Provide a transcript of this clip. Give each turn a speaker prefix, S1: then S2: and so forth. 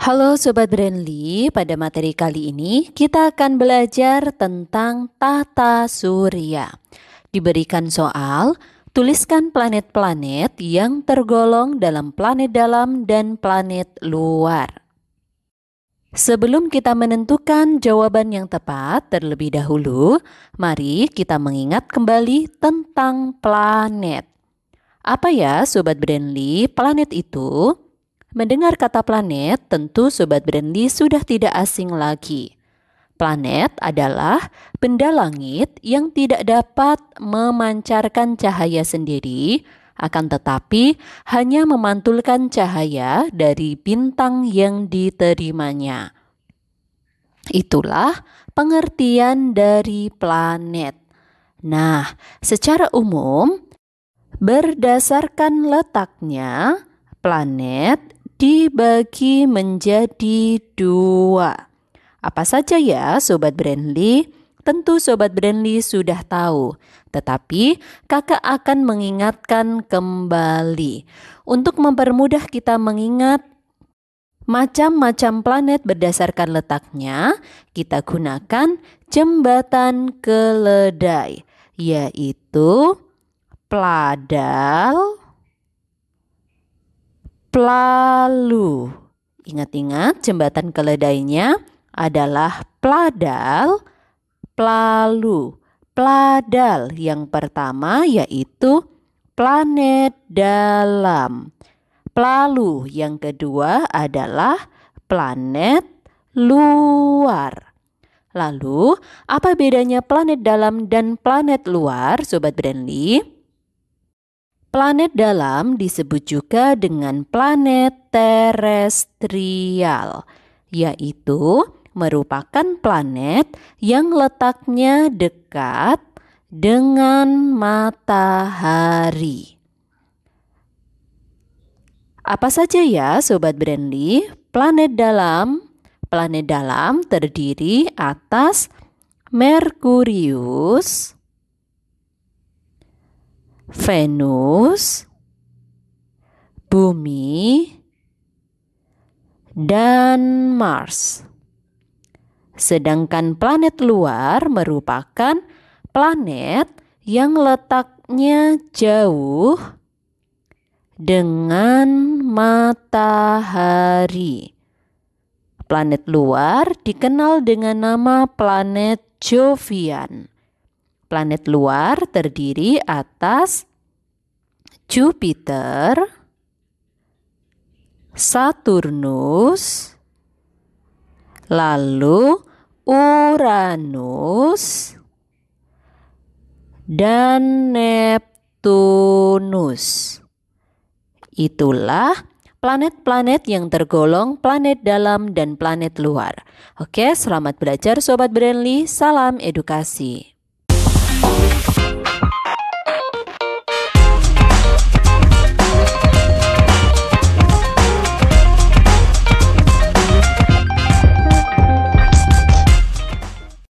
S1: Halo Sobat Brandly, pada materi kali ini kita akan belajar tentang tata surya. Diberikan soal, tuliskan planet-planet yang tergolong dalam planet dalam dan planet luar. Sebelum kita menentukan jawaban yang tepat terlebih dahulu, mari kita mengingat kembali tentang planet. Apa ya Sobat Brandly, planet itu? Mendengar kata planet, tentu Sobat Brandy sudah tidak asing lagi. Planet adalah benda langit yang tidak dapat memancarkan cahaya sendiri, akan tetapi hanya memantulkan cahaya dari bintang yang diterimanya. Itulah pengertian dari planet. Nah, secara umum, berdasarkan letaknya, planet dibagi menjadi dua. Apa saja ya Sobat Brandly? Tentu Sobat Brandly sudah tahu, tetapi kakak akan mengingatkan kembali. Untuk mempermudah kita mengingat macam-macam planet berdasarkan letaknya, kita gunakan jembatan keledai, yaitu Pladal, Plalu. Ingat-ingat jembatan keledainya adalah pladal, plalu. Pladal yang pertama yaitu planet dalam. Plalu yang kedua adalah planet luar. Lalu, apa bedanya planet dalam dan planet luar, Sobat Brandly? Planet dalam disebut juga dengan planet terestrial, yaitu merupakan planet yang letaknya dekat dengan matahari. Apa saja ya Sobat Brandy? Planet dalam Planet dalam terdiri atas Merkurius, Venus, Bumi, dan Mars. Sedangkan planet luar merupakan planet yang letaknya jauh dengan matahari. Planet luar dikenal dengan nama planet Jovian Planet luar terdiri atas Jupiter, Saturnus, lalu Uranus, dan Neptunus. Itulah planet-planet yang tergolong planet dalam dan planet luar. Oke, selamat belajar Sobat Brandly. Salam edukasi. Oh.